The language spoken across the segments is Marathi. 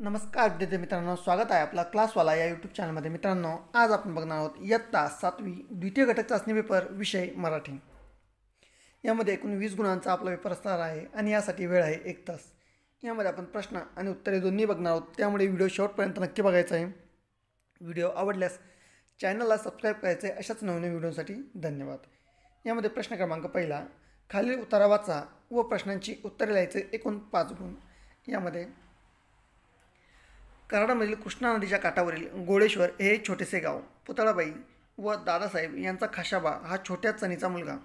नमस्कार विद्यार्थी मित्रांनो स्वागत आहे आपला क्लासवाला या यूट्यूब चॅनलमध्ये मित्रांनो आज आपण बघणार आहोत इयत्ता सातवी द्वितीय घटक चाचणी पेपर विषय मराठी यामध्ये एकूण वीस गुणांचा आपला पेपर असणार आहे आणि यासाठी वेळ आहे एक तास यामध्ये आपण प्रश्न आणि उत्तरे दोन्ही बघणार आहोत त्यामुळे व्हिडिओ शॉर्टपर्यंत नक्की बघायचा आहे व्हिडिओ आवडल्यास चॅनलला सबस्क्राईब करायचं आहे अशाच नवीन व्हिडिओसाठी धन्यवाद यामध्ये प्रश्न क्रमांक पहिला खालील उतारा वाचा व प्रश्नांची उत्तरे लिहायचे एकूण पाच गुण यामध्ये कराडामधील कृष्णा नदीच्या काठावरील गोळेश्वर हे छोटेसे गाव पुतळाबाई व दादासाहेब यांचा खाशाबा हा छोट्या चणीचा मुलगा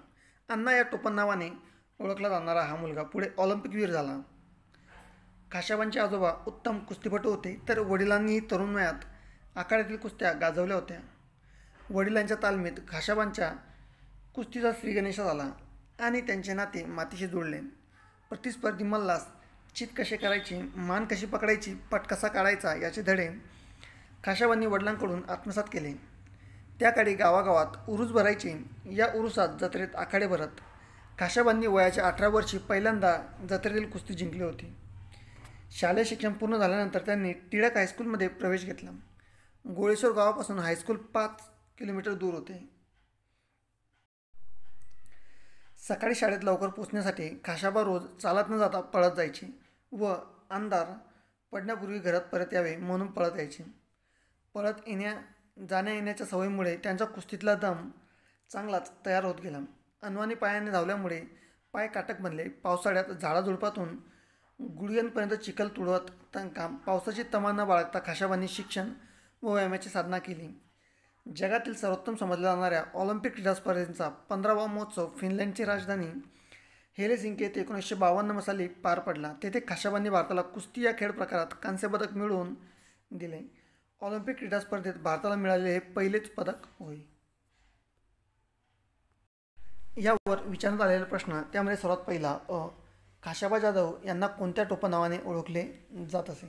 अण्णा या टोपण नावाने ओळखला जाणारा हा मुलगा पुढे ऑलिम्पिकवीर झाला खाशाबांचे आजोबा उत्तम कुस्तीपटू होते तर वडिलांनी तरुण वयात आखाड्यातील कुस्त्या गाजवल्या होत्या वडिलांच्या तालमीत खाशाबांच्या कुस्तीचा श्रीगणेशा झाला आणि त्यांचे नाते मातीशी जुळले प्रतिस्पर्धी मल्लास चित कसे करायची मान कशी पकडायची पट कसा काढायचा याचे धडे खाशाबांनी वडिलांकडून आत्मसात केले त्याकाळी गावागावात उरूस भरायचे या उरुसात जत्रेत आखाडे भरत खाशाबांनी वयाच्या अठरा वर्षी पहिल्यांदा जत्रेतील कुस्ती जिंकली होती शालेय शिक्षण पूर्ण झाल्यानंतर त्यांनी टिळक हायस्कूलमध्ये प्रवेश घेतला गोळेश्वर गावापासून हायस्कूल पाच किलोमीटर दूर होते सकाळी शाळेत लवकर पोचण्यासाठी खाशाबा रोज चालत न जाता पळत जायची व अंधार पडण्यापूर्वी घरात परत यावे म्हणून पळत यायचे पळत येण्या जाण्या येण्याच्या सवयीमुळे त्यांचा कुस्तीतला दम चांगलाच तयार होत गेला अनवानी पायाने धावल्यामुळे पाय काटक बनले पावसाळ्यात झाडाझुडपातून गुडघ्यांपर्यंत चिखल तुडवत त्यांना पावसाची तमान न बाळगता खाशाबांनी शिक्षण व व्यायामाची साधना केली जगातील सर्वोत्तम समजल्या जाणाऱ्या ऑलिम्पिक क्रीडा स्पर्धेंचा पंधरावा महोत्सव फिनलँडची राजधानी येथे एकोणीसशे बावन्न साली पार पडला तेथे खाशाबांनी भारताला कुस्ती या खेळ प्रकारात कांस्य पदक मिळवून दिले ऑलिम्पिक क्रीडा स्पर्धेत भारताला मिळालेले हे पहिलेच पदक होय यावर विचारण्यात आलेला प्रश्न त्यामध्ये सर्वात पहिला अ खाशाबा जाधव यांना कोणत्या टोपनावाने ओळखले जात असे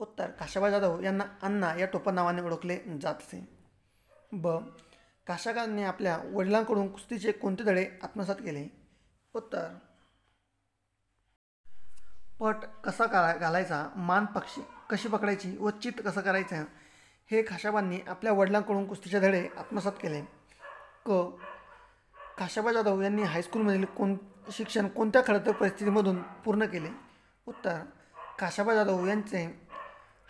उत्तर काशाबा जाधव यांना अण्णा या टोपनावाने ओळखले जात असे ब काशाकाने आपल्या वडिलांकडून कुस्तीचे कोणते धडे आत्मसात केले उत्तर पट कसा काळा घालायचा मान पक्षी कशी पकडायची व चित कसं करायचं हे खाशाबांनी आपल्या वडिलांकडून कुस्तीचे धडे आत्मसात केले क खाशाबा जाधव यांनी हायस्कूलमधील कोण शिक्षण कोणत्या खडतर परिस्थितीमधून पूर्ण केले उत्तर काशाबा जाधव यांचे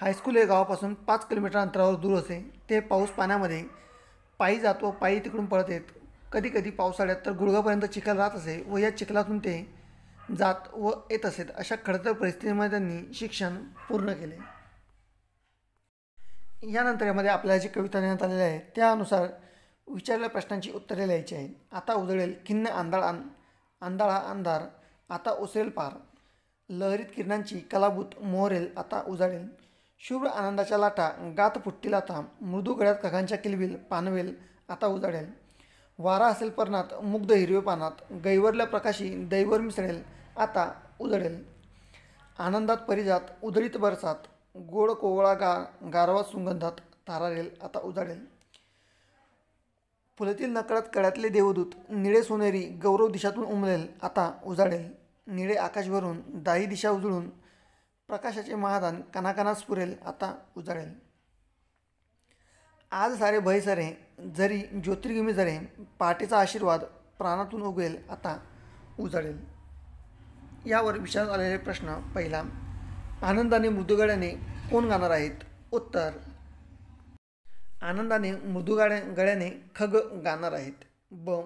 हायस्कूल हे गावापासून पाच किलोमीटर अंतरावर दूर असे ते पाऊस पाण्यामध्ये पायी जातो पायी तिकडून पळत आहेत कधी कधी पावसाळ्यात तर गुडघापर्यंत चिखल राहत असे व या चिखलातून ते जात व येत असेत अशा खडतर परिस्थितीमध्ये त्यांनी शिक्षण पूर्ण केले यानंतर यामध्ये आपल्याला जी कविता देण्यात आलेली आहे त्यानुसार विचारलेल्या प्रश्नांची उत्तरे लिहायची आहेत आता उजळेल खिन्न आंधळ आं आंधळा अंधार आता उसरेल पार लहरीत किरणांची कलाभूत मोहरेल आता उजाळेल शुभ्र आनंदाच्या लाटा गात फुटतील आता मृदू गळ्यात खघांच्या किलबिल पानवेल आता उजाडेल वारा असेल पर्णात मुग्ध हिरवे पानात गैवरल्या प्रकाशी दैवर मिसळेल आता उजळेल आनंदात परिजात उदळीत बरसात गोड कोवळा गा गारवा सुगंधात तारारेल आता उजाडेल फुलेतील नकळात कळ्यातले देवदूत निळे सोनेरी गौरव दिशातून उमलेल आता उजाडेल निळे आकाशभरून दाही दिशा उजळून प्रकाशाचे महादान कणाकणास पुरेल आता उजाळेल आज सारे भय सारे जरी ज्योतिर्गिमी जरे पहाटेचा आशीर्वाद प्राणातून उगेल आता उजळेल यावर विचारात आलेले प्रश्न पहिला आनंदाने मृदुगाड्याने कोण गाणार आहेत उत्तर आनंदाने मृदुगाड्या गळ्याने खग गाणार आहेत ब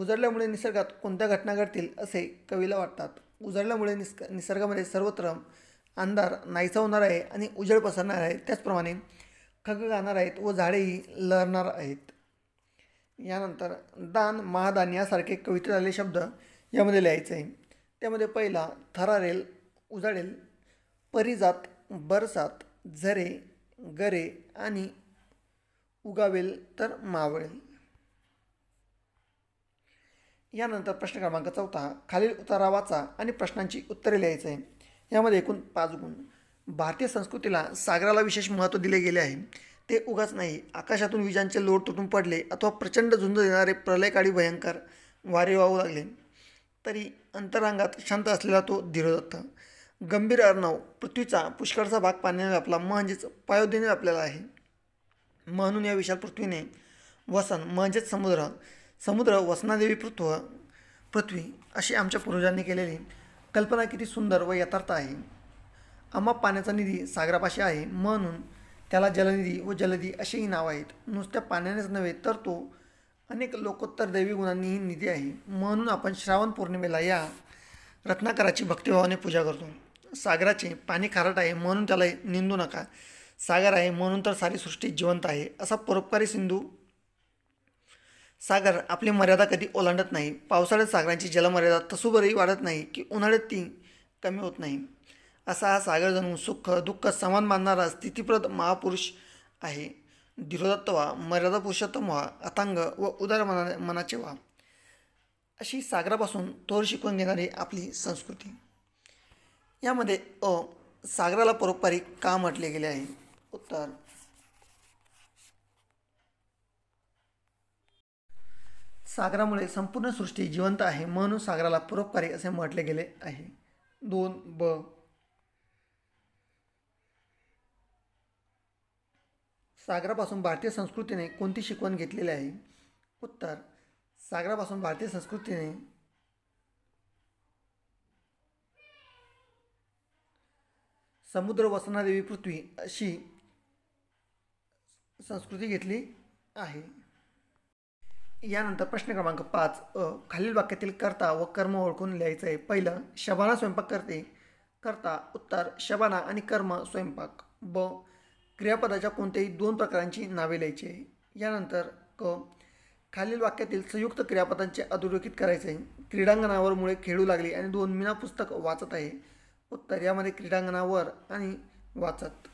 उजळल्यामुळे निसर्गात कोणत्या घटना घडतील असे कवीला वाटतात उजळल्यामुळे निस निसर्गामध्ये सर्वत्र अंधार नाहीसा होणार आहे आणि उजळ पसरणार आहे त्याचप्रमाणे खग गाणार आहेत व झाडेही लहरणार आहेत यानंतर दान महादान यासारखे कवितेत आलेले शब्द यामध्ये लिहायचे आहे त्यामध्ये पहिला थरारेल उजाळेल परिजात बरसात झरे गरे आणि उगावेल तर मावळेल यानंतर प्रश्न क्रमांक चौथा खालील उतारा वाचा आणि प्रश्नांची उत्तरे लिहायचे आहे यामध्ये एकूण पाच गुण भारतीय संस्कृतीला सागराला विशेष महत्त्व दिले गेले आहे ते उगाच नाही आकाशातून विजांचे लोड तुटून पडले अथवा प्रचंड झुंज देणारे प्रलयकाळी भयंकर वारे वाहू लागले तरी अंतरांगात शांत असलेला तो धीरोदत्त गंभीर अर्णव पृथ्वीचा पुष्कळचा भाग पाण्याने व्यापला म्हणजेच पायोधीने व्यापलेला आहे म्हणून या विशाल पृथ्वीने वसन म्हणजेच समुद्र समुद्र वसनादेवी पृथ्व पृथ्वी अशी आमच्या पूर्वजांनी केलेली कल्पना किती सुंदर व यथार्थ आहे आम्हा पाण्याचा निधी सागरापाशी आहे म्हणून त्याला जलनिधी व जलधी असेही नाव आहेत नुसत्या पाण्यानेच नव्हे तर तो अनेक लोकोत्तर दैवी गुणांनीही निधी आहे म्हणून आपण श्रावण पौर्णिमेला या रत्नाकराची भक्तिभावाने पूजा करतो सागराचे पाणी खारट आहे म्हणून त्याला निंदू नका सागर आहे म्हणून तर सारी सृष्टी जिवंत आहे असा परोपकारी सिंधू सागर आपली मर्यादा कधी ओलांडत नाही पावसाळ्यात सागरांची जलमर्यादा तसूभरही वाढत नाही की उन्हाळ्यात ती कमी होत नाही असा हा सागर जणू सुख दुःख समान मानणारा स्थितीप्रद महापुरुष आहे धीरोदत्त व्हा मर्यादा पुरुषोत्तम व्हा अथांग व उदार मना मनाचे व्हा अशी सागरापासून थोर शिकवून घेणारी आपली संस्कृती यामध्ये अ सागराला परोपारी का म्हटले गेले आहे उत्तर सागरामुळे संपूर्ण सृष्टी जिवंत आहे म्हणून सागराला परोपकारी असे म्हटले गेले आहे दोन ब सागरापासून भारतीय संस्कृतीने कोणती शिकवण घेतलेली आहे उत्तर सागरापासून भारतीय संस्कृतीने समुद्र वसनादेवी पृथ्वी अशी संस्कृती घेतली आहे यानंतर प्रश्न क्रमांक पाच अ खालील वाक्यातील कर्ता व कर्म ओळखून लिहायचं आहे पहिलं शबाना स्वयंपाक करते करता उत्तर शबाना आणि कर्म स्वयंपाक ब क्रियापदाच्या कोणत्याही दोन प्रकारांची नावे लिहायची आहे यानंतर क खालील वाक्यातील संयुक्त क्रियापदांचे अधोरेखित करायचे आहे क्रीडांगणावर मुळे खेळू लागली आणि दोन मीना पुस्तक वाचत आहे उत्तर यामध्ये क्रीडांगणावर आणि वाचत